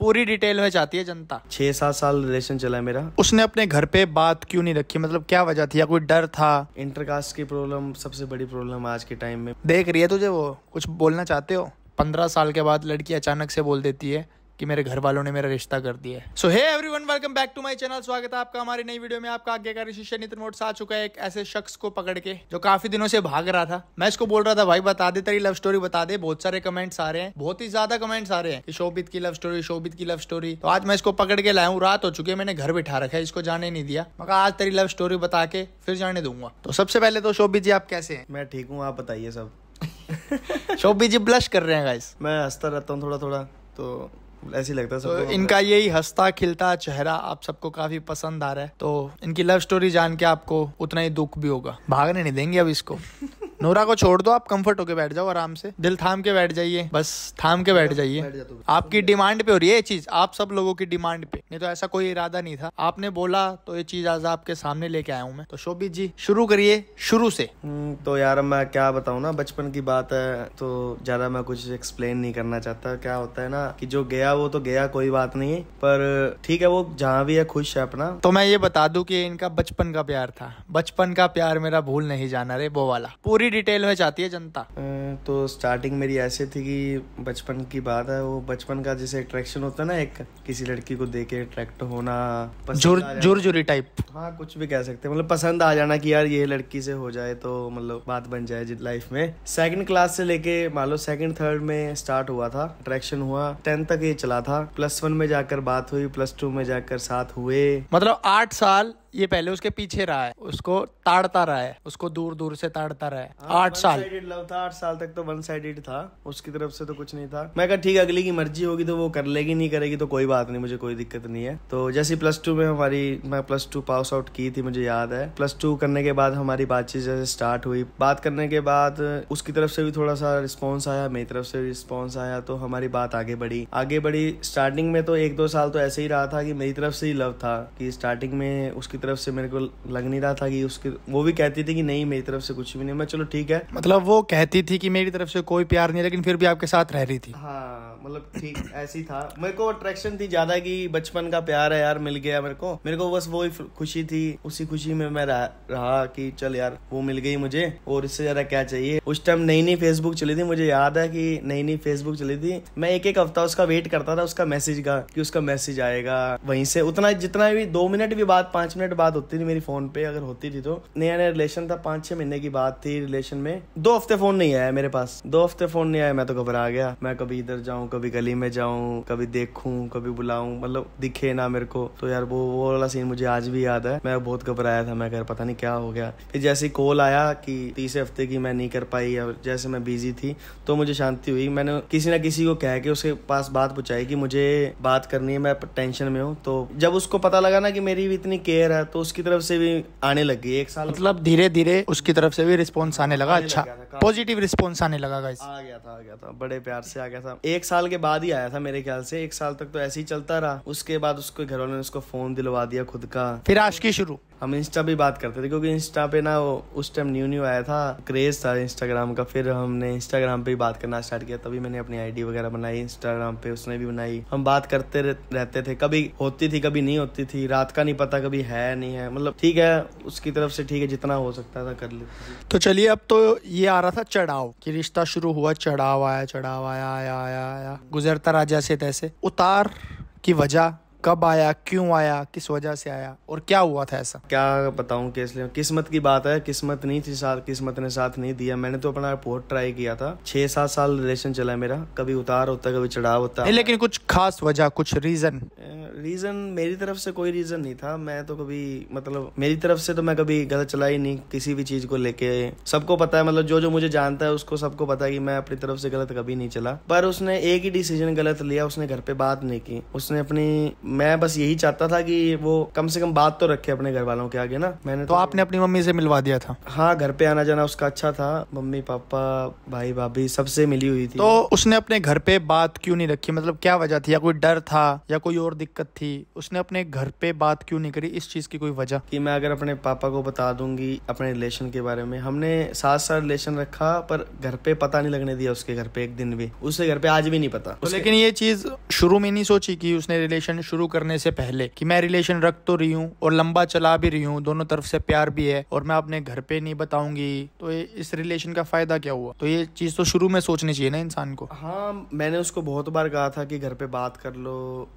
पूरी डिटेल में चाहती है जनता छह सात साल रिलेशन चला है मेरा उसने अपने घर पे बात क्यों नहीं रखी मतलब क्या वजह थी या कोई डर था इंटरकास्ट की प्रॉब्लम सबसे बड़ी प्रॉब्लम आज के टाइम में देख रही है तुझे वो कुछ बोलना चाहते हो पंद्रह साल के बाद लड़की अचानक से बोल देती है कि मेरे घर वालों ने मेरा रिश्ता कर दिया है so hey every welcome back to my channel स्वागत है आपका हमारी नई वीडियो में आपका आज्ञाकारी शिष्य नितिन मोट्स आ चुका है एक ऐसे शख्स को पकड़ के जो काफी दिनों से भाग रहा था मैं इसको बोल रहा था भाई बता दे तेरी लव स्टोरी बता दे बहुत सारे कमेंट्स आ रहे हैं बहुत ही ज्यादा कमेंट्स आ रहे हैं कि शोभित की लव स्टोरी शोभित की लव स्टोरी तो आज मैं इसको पकड़ के लाया हूँ रात हो चुकी है मैंने घर बिठा रखा है इसको जाने नहीं दिया मगर आज तेरी लव स्टोरी बता के फिर जाने दूंगा तो सबसे पहले तो शोभित जी आप कैसे है मैं ठीक हूँ आप बताइए सब शोभित जी ब्लश कर रहे हैं गाइस मैं हंसता रहता हूँ थोड़ा थोड़ा तो ऐसे लगता है तो इनका यही हंसता खिलता चेहरा आप सबको काफी पसंद आ रहा है तो इनकी लव स्टोरी जान के आपको उतना ही दुख भी होगा भागने नहीं देंगे अब इसको नोरा को छोड़ दो आप कंफर्ट होके बैठ जाओ आराम से दिल थाम के बैठ जाइए बस थाम के बैठ जाइए आपकी डिमांड पे हो रही है ये चीज आप सब लोगों की डिमांड पे नहीं तो ऐसा कोई इरादा नहीं था आपने बोला तो ये चीज आज आपके सामने लेके आया हूँ मैं तो शोभित जी शुरू करिए शुरू से हम्म, तो यार मैं क्या बताऊ ना बचपन की बात है तो ज्यादा मैं कुछ एक्सप्लेन नहीं करना चाहता क्या होता है ना कि जो गया वो तो गया कोई बात नहीं है पर ठीक है वो जहाँ भी है खुश है अपना तो मैं ये बता दू की इनका बचपन का प्यार था बचपन का प्यार मेरा भूल नहीं जाना रे वो वाला पूरी पूरी डिटेल में चाहती है जनता तो स्टार्टिंग मेरी ऐसे थी कि बचपन की बात है वो बचपन का जैसे अट्रैक्शन होता है ना एक किसी लड़की को देख के अट्रैक्ट होना जोरी टाइप हाँ कुछ भी कह सकते हैं मतलब पसंद आ जाना कि यार ये लड़की से हो जाए तो मतलब बात बन जाए लाइफ में सेकंड क्लास से लेके मान लो सेकंड थर्ड में स्टार्ट हुआ था अट्रैक्शन हुआ टेंथ तक ये चला था प्लस वन में जाकर बात हुई प्लस टू में जाकर साथ हुए मतलब आठ साल ये पहले उसके पीछे रहा है उसको ताड़ता रहा है उसको दूर दूर से ताड़ता रहा है हाँ, आठ साल लव था आठ साल तक तो वन साइडेड था उसकी तरफ से तो कुछ नहीं था मैं कहा ठीक अगली की मर्जी होगी तो वो कर लेगी नहीं करेगी तो कोई बात नहीं मुझे कोई दिक्कत नहीं है तो जैसे प्लस टू में हमारी मैं प्लस टू पास आउट की थी मुझे याद है प्लस टू करने के बाद हमारी बातचीत जैसे स्टार्ट हुई बात करने के बाद उसकी तरफ से भी थोड़ा सा रिस्पॉन्स आया मेरी तरफ से रिस्पॉन्स आया तो हमारी बात आगे बढ़ी आगे बढ़ी स्टार्टिंग में तो एक दो साल तो ऐसे ही रहा था कि मेरी तरफ से ही लव था कि स्टार्टिंग में उसकी तरफ तरफ से मेरे को लग नहीं रहा था कि उसके वो भी कहती थी कि नहीं मेरी तरफ से कुछ भी नहीं मैं चलो ठीक है मतलब वो कहती थी कि मेरी तरफ से कोई प्यार नहीं लेकिन फिर भी आपके साथ रह रही थी हाँ मतलब ठीक ऐसी था मेरे को अट्रैक्शन थी ज्यादा कि बचपन का प्यार है यार मिल गया मेरे को मेरे को बस वो ही खुशी थी उसी खुशी में मैं रह, रहा कि चल यार वो मिल गई मुझे और इससे ज्यादा क्या चाहिए उस टाइम नई नई फेसबुक चली थी मुझे याद है कि नई नई फेसबुक चली थी मैं एक एक हफ्ता उसका वेट करता था उसका मैसेज का कि उसका मैसेज आएगा वहीं से उतना जितना भी दो मिनट भी बात पांच मिनट बात होती थी मेरी फोन पे अगर होती थी तो नया नया रिलेशन था पांच छह महीने की बात थी रिलेशन में दो हफ्ते फोन नहीं आया मेरे पास दो हफ्ते फोन नहीं आया मैं तो घबरा गया मैं कभी इधर जाऊँ जाऊँ कभी गली में जाऊँ कभी देखूँ कभी बुलाऊँ मतलब दिखे ना मेरे को तो यार वो वो वाला सीन मुझे आज भी याद है मैं बहुत घबराया था मैं घर पता नहीं क्या हो गया फिर जैसे कॉल आया कि तीसरे हफ्ते की मैं नहीं कर पाई और जैसे मैं बिजी थी तो मुझे शांति हुई मैंने किसी ना किसी को कह के उसके पास बात पूछाई कि मुझे बात करनी है मैं टेंशन में हूँ तो जब उसको पता लगा ना कि मेरी भी इतनी केयर है तो उसकी तरफ से भी आने लग गई एक साल मतलब धीरे धीरे उसकी तरफ से भी रिस्पॉन्स आने लगा अच्छा पॉजिटिव रिस्पॉन्स आने लगा आ गया था आ गया था बड़े प्यार से आ गया था एक साल साल के बाद ही आया था मेरे ख्याल से एक साल तक तो ऐसे ही चलता रहा उसके बाद उसके घर वालों ने उसको फोन दिलवा दिया खुद का फिर आज की शुरू हम इंस्टा भी बात करते थे क्योंकि इंस्टा पे ना वो उस टाइम न्यू न्यू आया था क्रेज था इंस्टाग्राम का फिर हमने इंस्टाग्राम पे भी बात करना स्टार्ट किया तभी मैंने अपनी आईडी वगैरह बनाई इंस्टाग्राम पे उसने भी बनाई हम बात करते रहते थे कभी होती थी कभी नहीं होती थी रात का नहीं पता कभी है नहीं है मतलब ठीक है उसकी तरफ से ठीक है जितना हो सकता था कर ली तो चलिए अब तो ये आ रहा था चढ़ाव की रिश्ता शुरू हुआ चढ़ाव आया चढ़ाव आया आया आया गुजरता राजा से तैसे उतार की वजह कब आया क्यों आया किस वजह से आया और क्या हुआ था ऐसा क्या बताऊं कि इसलिए किस्मत की बात है किस्मत नहीं थी साथ किस्मत ने साथ नहीं दिया मैंने तो अपना रिपोर्ट ट्राई किया था छह सात साल रिलेशन चला मेरा कभी उतार होता कभी चढ़ाव होता नहीं, लेकिन कुछ खास वजह कुछ रीजन रीजन मेरी तरफ से कोई रीजन नहीं था मैं तो कभी मतलब मेरी तरफ से तो मैं कभी गलत चला ही नहीं किसी भी चीज को लेके सबको पता है मतलब जो जो मुझे जानता है उसको सबको पता है कि मैं अपनी तरफ से गलत कभी नहीं चला पर उसने एक ही डिसीजन गलत लिया उसने घर पे बात नहीं की उसने अपनी मैं बस यही चाहता था कि वो कम से कम बात तो रखे अपने घर वालों के आगे ना मैंने तो, तो आपने अपनी मम्मी से मिलवा दिया था हाँ घर पे आना जाना उसका अच्छा था मम्मी पापा भाई भाभी सबसे मिली हुई थी तो उसने अपने घर पे बात क्यों नहीं रखी मतलब क्या वजह थी या कोई डर था या कोई और दिक्कत थी उसने अपने घर पे बात क्यों नहीं करी इस चीज की कोई वजह की मैं अगर अपने पापा को बता दूंगी अपने रिलेशन के बारे में हमने सात साल रिलेशन रखा पर घर पे पता नहीं लगने दिया उसके घर पे एक दिन भी उसके घर पे आज भी नहीं पता तो लेकिन ये चीज शुरू में नहीं सोची की उसने रिलेशन शुरू शुरू करने से पहले कि मैं रिलेशन रख तो रही हूँ और लंबा चला भी रही हूँ दोनों तरफ से प्यार भी है और मैं अपने घर पे नहीं बताऊंगी तो इस रिलेशन का फायदा क्या हुआ तो ये चीज तो शुरू में सोचनी चाहिए ना इंसान को हाँ मैंने उसको बहुत बार कहा था कि घर पे बात कर लो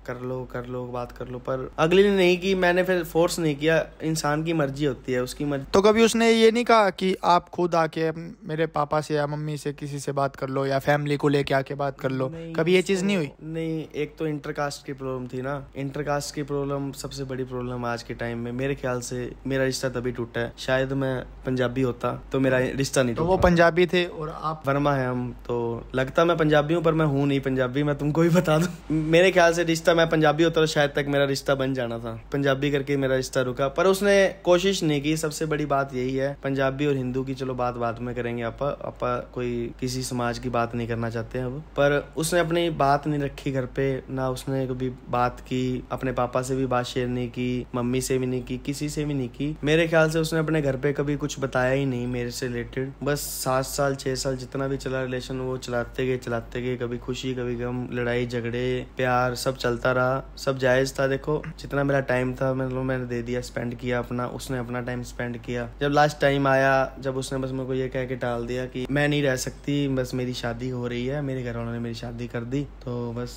कर लो कर लो बात कर लो पर अगले ने नहीं की मैंने फिर फोर्स नहीं किया इंसान की मर्जी होती है उसकी मर्जी तो कभी उसने ये नहीं कहा कि आप खुद आके मेरे पापा से या मम्मी से किसी से बात कर लो या फैमिली को लेके आके बात कर लो कभी ये चीज नहीं हुई नहीं एक तो इंटरकास्ट की प्रॉब्लम थी ना इंटरकास्ट की प्रॉब्लम सबसे बड़ी प्रॉब्लम आज के टाइम में मेरे ख्याल से मेरा रिश्ता तभी टूटा है शायद मैं पंजाबी होता तो मेरा रिश्ता नहीं तो वो पंजाबी थे और आप वर्मा है हम तो लगता मैं पंजाबी हूँ पर मैं हूँ नहीं पंजाबी मैं तुमको ही बता दू मेरे ख्याल से रिश्ता मैं पंजाबी होता तो शायद तक मेरा रिश्ता बन जाना था पंजाबी करके मेरा रिश्ता रुका पर उसने कोशिश नहीं की सबसे बड़ी बात यही है पंजाबी और हिंदू की चलो बात बात में करेंगे आपा आपा कोई किसी समाज की बात नहीं करना चाहते अब पर उसने अपनी बात नहीं रखी घर पे ना उसने कभी बात की की अपने पापा से भी बात शेयर नहीं की मम्मी से भी नहीं की किसी से भी नहीं की मेरे ख्याल से उसने अपने घर पे कभी कुछ बताया ही नहीं मेरे से रिलेटेड बस सात साल छह साल जितना भी चला रिलेशन वो चलाते गए चलाते गए कभी खुशी कभी गम लड़ाई झगड़े प्यार सब चलता रहा सब जायज़ था देखो जितना मेरा टाइम था मतलब मैंने दे दिया स्पेंड किया अपना उसने अपना टाइम स्पेंड किया जब लास्ट टाइम आया जब उसने बस मेरे को ये कह के टाल दिया कि मैं नहीं रह सकती बस मेरी शादी हो रही है मेरे घर वालों ने मेरी शादी कर दी तो बस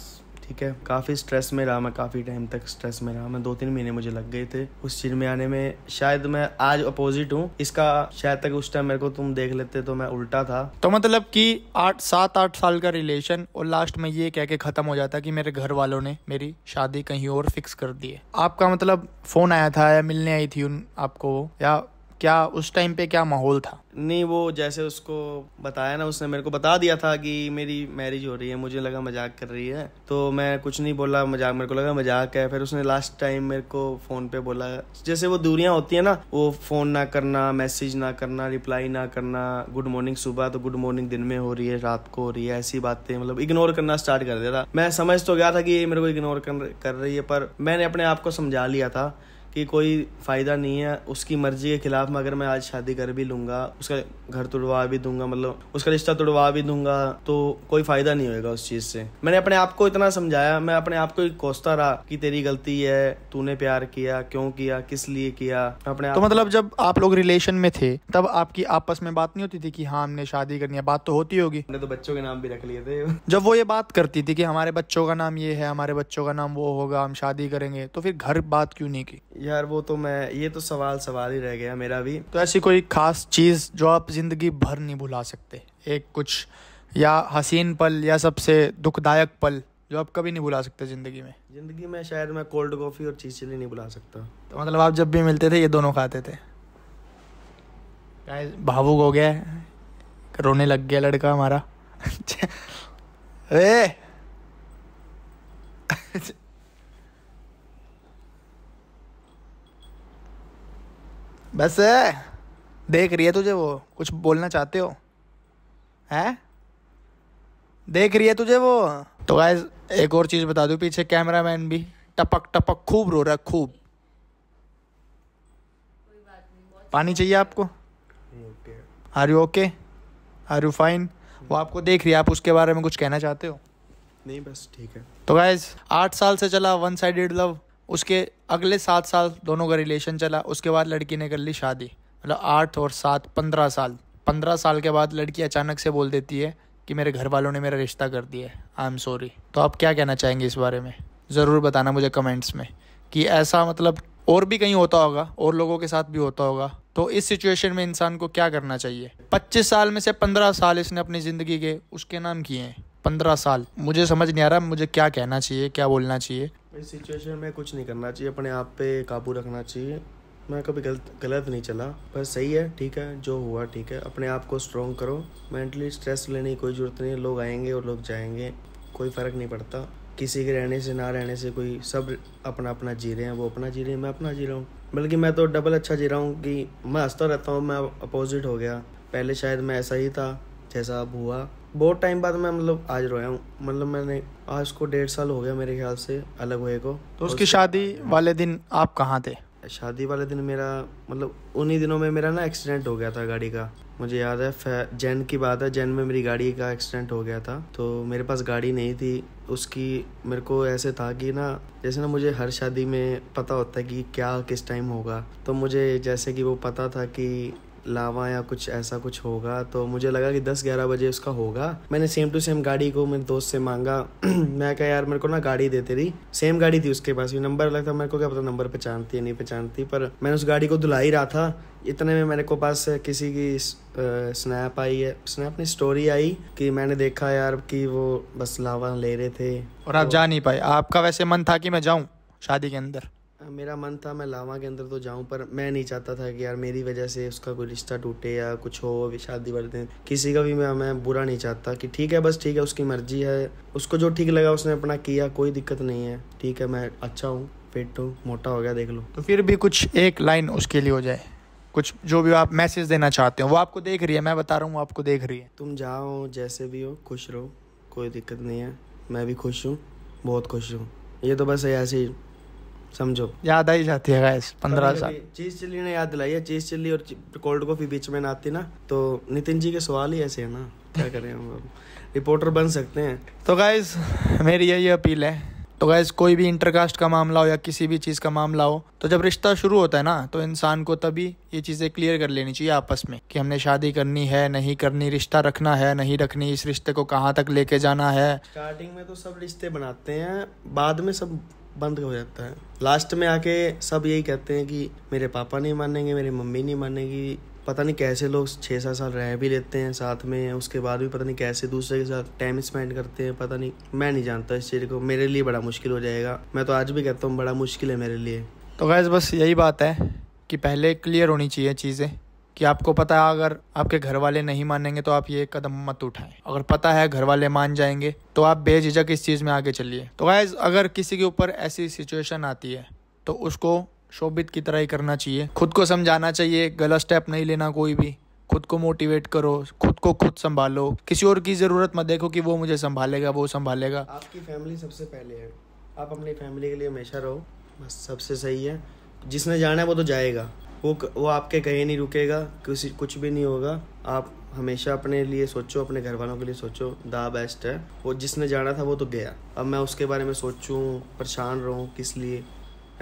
ठीक है काफ़ी स्ट्रेस में रहा मैं काफ़ी टाइम तक स्ट्रेस में रहा मैं दो तीन महीने मुझे लग गए थे उस चीज़ में आने में शायद मैं आज अपोजिट हूँ इसका शायद तक उस टाइम मेरे को तुम देख लेते तो मैं उल्टा था तो मतलब कि आठ सात आठ साल का रिलेशन और लास्ट में ये कह के ख़त्म हो जाता कि मेरे घर वालों ने मेरी शादी कहीं और फिक्स कर दी है आपका मतलब फ़ोन आया था या मिलने आई थी उन आपको या क्या उस टाइम पे क्या माहौल था नहीं वो जैसे उसको बताया ना उसने मेरे को बता दिया था कि मेरी मैरिज हो रही है मुझे लगा मजाक कर रही है तो मैं कुछ नहीं बोला मजाक मेरे को लगा मजाक है फिर उसने लास्ट टाइम मेरे को फ़ोन पे बोला जैसे वो दूरियां होती है ना वो फ़ोन ना करना मैसेज ना करना रिप्लाई ना करना गुड मॉर्निंग सुबह तो गुड मॉर्निंग दिन में हो रही है रात को हो रही है ऐसी बातें मतलब इग्नोर करना स्टार्ट कर दिया था मैं समझ तो गया था कि ये मेरे को इग्नोर कर रही है पर मैंने अपने आप को समझा लिया था कि कोई फ़ायदा नहीं है उसकी मर्ज़ी के ख़िलाफ़ में अगर मैं आज शादी कर भी लूँगा उसका घर तुड़वा भी दूंगा मतलब उसका रिश्ता तुड़वा भी दूंगा तो कोई फ़ायदा नहीं होगा उस चीज़ से मैंने अपने आप को इतना समझाया मैं अपने आप को कोसता रहा कि तेरी गलती है तूने प्यार किया क्यों किया किस लिए किया अपने तो मतलब जब आप लोग रिलेशन में थे तब आपकी आपस में बात नहीं होती थी कि हाँ हमने शादी करनी है बात तो होती होगी हमने तो बच्चों के नाम भी रख लिए थे जब वो ये बात करती थी कि हमारे बच्चों का नाम ये है हमारे बच्चों का नाम वो होगा हम शादी करेंगे तो फिर घर बात क्यों नहीं की यार वो तो मैं ये तो सवाल सवाल ही रह गया मेरा भी तो ऐसी कोई खास चीज़ जो आप ज़िंदगी भर नहीं भुला सकते एक कुछ या हसीन पल या सबसे दुखदायक पल जो आप कभी नहीं भुला सकते ज़िंदगी में ज़िंदगी में शायद मैं कोल्ड कॉफ़ी और चीज चिली नहीं भुला सकता तो मतलब आप जब भी मिलते थे ये दोनों खाते थे भावुक हो गया रोने लग गया लड़का हमारा अरे बस देख रही है तुझे वो कुछ बोलना चाहते हो है देख रही है तुझे वो तो गाय एक और चीज़ बता दू पीछे कैमरा मैन भी टपक टपक खूब रो रहा खूब पानी चाहिए आपको are you okay are you fine वो आपको देख रही है आप उसके बारे में कुछ कहना चाहते हो नहीं बस ठीक है तो गाइज आठ साल से चला वन साइडेड लव उसके अगले सात साल दोनों का रिलेशन चला उसके बाद लड़की ने कर ली शादी मतलब आठ और सात पंद्रह साल पंद्रह साल के बाद लड़की अचानक से बोल देती है कि मेरे घर वालों ने मेरा रिश्ता कर दिया है आई एम सॉरी तो आप क्या कहना चाहेंगे इस बारे में ज़रूर बताना मुझे कमेंट्स में कि ऐसा मतलब और भी कहीं होता होगा और लोगों के साथ भी होता होगा तो इस सिचुएशन में इंसान को क्या करना चाहिए 25 साल में से 15 साल इसने अपनी ज़िंदगी के उसके नाम किए हैं पंद्रह साल मुझे समझ नहीं आ रहा मुझे क्या कहना चाहिए क्या बोलना चाहिए इस सिचुएशन में कुछ नहीं करना चाहिए अपने आप पे काबू रखना चाहिए मैं कभी गलत गलत नहीं चला पर सही है ठीक है जो हुआ ठीक है अपने आप को स्ट्रॉन्ग करो मेंटली स्ट्रेस लेने की कोई ज़रूरत नहीं है लोग आएंगे और लोग जाएंगे कोई फ़र्क नहीं पड़ता किसी के रहने से ना रहने से कोई सब अपना अपना जी रहे हैं वो अपना जी रहे हैं मैं अपना जी रहा हूँ बल्कि मैं तो डबल अच्छा जी रहा हूँ कि मैं हंसता रहता हूँ मैं अपोजिट हो गया पहले शायद मैं ऐसा ही था जैसा अब हुआ बहुत टाइम बाद मैं मतलब आज रोया हूँ मतलब मैंने आज को डेढ़ साल हो गया मेरे ख्याल से अलग हुए को तो उसकी शादी वाले दिन आप कहाँ थे शादी वाले दिन मेरा मतलब उन्हीं दिनों में मेरा ना एक्सीडेंट हो गया था गाड़ी का मुझे याद है जैन की बात है जैन में मेरी गाड़ी का एक्सीडेंट हो गया था तो मेरे पास गाड़ी नहीं थी उसकी मेरे को ऐसे था कि ना जैसे ना मुझे हर शादी में पता होता है कि क्या किस टाइम होगा तो मुझे जैसे कि वो पता था कि लावा या कुछ ऐसा कुछ होगा तो मुझे लगा कि दस ग्यारह बजे उसका होगा मैंने सेम टू सेम गाड़ी को मेरे दोस्त से मांगा मैं कहा यार मेरे को ना गाड़ी दे तेरी सेम गाड़ी थी उसके पास भी नंबर अलग था मेरे को क्या पता नंबर पहचानती है नहीं पहचानती पर मैंने उस गाड़ी को धुला ही रहा था इतने में मेरे को पास किसी की स्नैप आई है स्नैप ने स्टोरी आई कि मैंने देखा यार कि वो बस लावा ले रहे थे और आप तो जा नहीं पाए आपका वैसे मन था कि मैं जाऊँ शादी के अंदर मेरा मन था मैं लावा के अंदर तो जाऊं पर मैं नहीं चाहता था कि यार मेरी वजह से उसका कोई रिश्ता टूटे या कुछ हो शादी बढ़ते किसी का भी मैं मैं बुरा नहीं चाहता कि ठीक है बस ठीक है उसकी मर्जी है उसको जो ठीक लगा उसने अपना किया कोई दिक्कत नहीं है ठीक है मैं अच्छा हूँ फिट हूँ मोटा हो गया देख लो तो फिर भी कुछ एक लाइन उसके लिए हो जाए कुछ जो भी आप मैसेज देना चाहते हो वो आपको देख रही है मैं बता रहा हूँ वो आपको देख रही है तुम जाओ जैसे भी हो खुश रहो कोई दिक्कत नहीं है मैं भी खुश हूँ बहुत खुश हूँ ये तो बस ऐसे ही समझो याद आई जाती है पंद्रह साल चीज चिल्ली ने याद दिलाई है चीज चिल्ली और कोल्ड कॉफी बीच में ना आती ना तो नितिन जी के सवाल ही ऐसे है ना क्या करें हम रिपोर्टर बन सकते हैं तो गाइज मेरी यही अपील है तो गैस कोई भी इंटरकास्ट का मामला हो या किसी भी चीज़ का मामला हो तो जब रिश्ता शुरू होता है ना तो इंसान को तभी ये चीज़ें क्लियर कर लेनी चाहिए आपस में कि हमने शादी करनी है नहीं करनी रिश्ता रखना है नहीं रखनी इस रिश्ते को कहाँ तक लेके जाना है स्टार्टिंग में तो सब रिश्ते बनाते हैं बाद में सब बंद हो जाता है लास्ट में आके सब यही कहते हैं कि मेरे पापा नहीं मानेंगे मेरी मम्मी नहीं मानेगी पता नहीं कैसे लोग छः सात साल रह भी लेते हैं साथ में उसके बाद भी पता नहीं कैसे दूसरे के साथ टाइम स्पेंड करते हैं पता नहीं मैं नहीं जानता इस चीज़ को मेरे लिए बड़ा मुश्किल हो जाएगा मैं तो आज भी कहता हूँ बड़ा मुश्किल है मेरे लिए तो गैस बस यही बात है कि पहले क्लियर होनी चाहिए चीज़ें कि आपको पता है अगर आपके घर वाले नहीं मानेंगे तो आप ये कदम मत उठाएं अगर पता है घर वाले मान जाएंगे तो आप बेझिझक इस चीज़ में आगे चलिए तो गैज़ अगर किसी के ऊपर ऐसी सिचुएशन आती है तो उसको शोभित की तरह ही करना चाहिए खुद को समझाना चाहिए गलत स्टेप नहीं लेना कोई भी खुद को मोटिवेट करो खुद को खुद संभालो किसी और की ज़रूरत मत देखो कि वो मुझे संभालेगा वो संभालेगा आपकी फैमिली सबसे पहले है आप अपनी फैमिली के लिए हमेशा रहो बस सबसे सही है जिसने जाना है वो तो जाएगा वो वो आपके कहीं नहीं रुकेगा किसी कुछ भी नहीं होगा आप हमेशा अपने लिए सोचो अपने घर वालों के लिए सोचो द बेस्ट है वो जिसने जाना था वो तो गया अब मैं उसके बारे में सोचूं परेशान रहूं किस लिए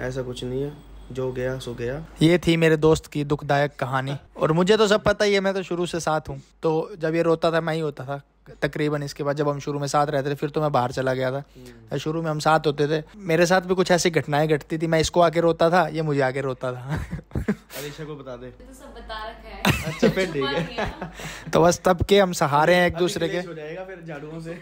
ऐसा कुछ नहीं है जो गया सो गया ये थी मेरे दोस्त की दुखदायक कहानी और मुझे तो सब पता ही है मैं तो शुरू से साथ हूँ तो जब ये रोता था मैं ही होता था तकरीबन इसके बाद जब हम शुरू में साथ रहते थे फिर तो मैं बाहर चला गया था हम्म। शुरू में हम साथ होते थे मेरे साथ भी कुछ ऐसी घटनाएं घटती थी मैं इसको आके रोता था ये मुझे आके रोता था अलीशा को बता दे तो सब बता रखा है अच्छा फिर ठीक है तो बस तब के हम सहारे हैं एक दूसरे के हो जाएगा फिर झाड़ुओं से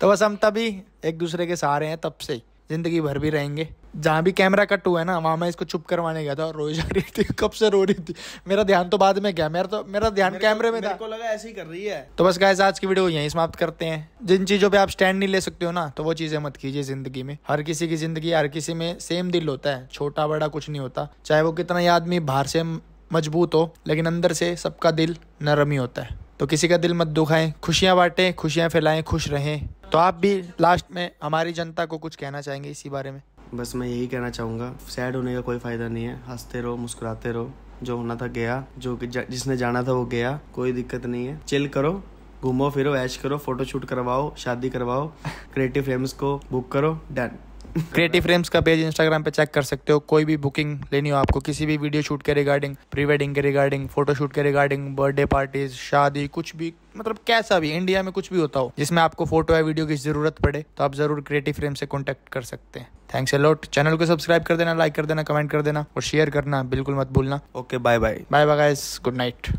तो बस हम तभी एक दूसरे के सहारे हैं तब से ज़िंदगी भर भी रहेंगे जहाँ भी कैमरा कट हुआ है ना वहाँ मैं इसको चुप करवाने गया था और रोई जा रही थी कब से रो रही थी मेरा ध्यान तो बाद में गया मेरा तो मेरा ध्यान कैमरे में था को लगा ऐसे ही कर रही है तो बस गाइस आज की वीडियो यहीं समाप्त करते हैं जिन चीज़ों पे आप स्टैंड नहीं ले सकते हो ना तो वो चीज़ें मत कीजिए ज़िंदगी में हर किसी की ज़िंदगी हर किसी में सेम दिल होता है छोटा बड़ा कुछ नहीं होता चाहे वो कितना ही आदमी बाहर से मजबूत हो लेकिन अंदर से सबका दिल नरम ही होता है तो किसी का दिल मत दुखाएं खुशियाँ बांटें खुशियाँ फैलाएं खुश रहें तो आप भी लास्ट में हमारी जनता को कुछ कहना चाहेंगे इसी बारे में बस मैं यही कहना चाहूँगा सैड होने का कोई फ़ायदा नहीं है हंसते रहो मुस्कुराते रहो जो होना था गया जो जिसने जाना था वो गया कोई दिक्कत नहीं है चिल करो घूमो फिरो ऐश करो फोटो शूट करवाओ शादी करवाओ क्रिएटिव फ्रेम्स को बुक करो डन क्रिएटिव फ्रेम्स का पेज इंस्टाग्राम पे चेक कर सकते हो कोई भी बुकिंग लेनी हो आपको किसी भी वीडियो शूट के रिगार्डिंग प्री वेडिंग के रिगार्डिंग फोटोशूट के रिगार्डिंग बर्थडे पार्टीज शादी कुछ भी मतलब कैसा भी इंडिया में कुछ भी होता हो जिसमें आपको फोटो या वीडियो की जरूरत पड़े तो आप जरूर क्रिएटिव फ्रेम से कॉन्टेक्ट कर सकते हैं थैंक्स अलॉट चैनल को सब्सक्राइब कर देना लाइक कर देना कमेंट कर देना और शेयर करना बिल्कुल मत भूलना okay bye bye bye bye guys good night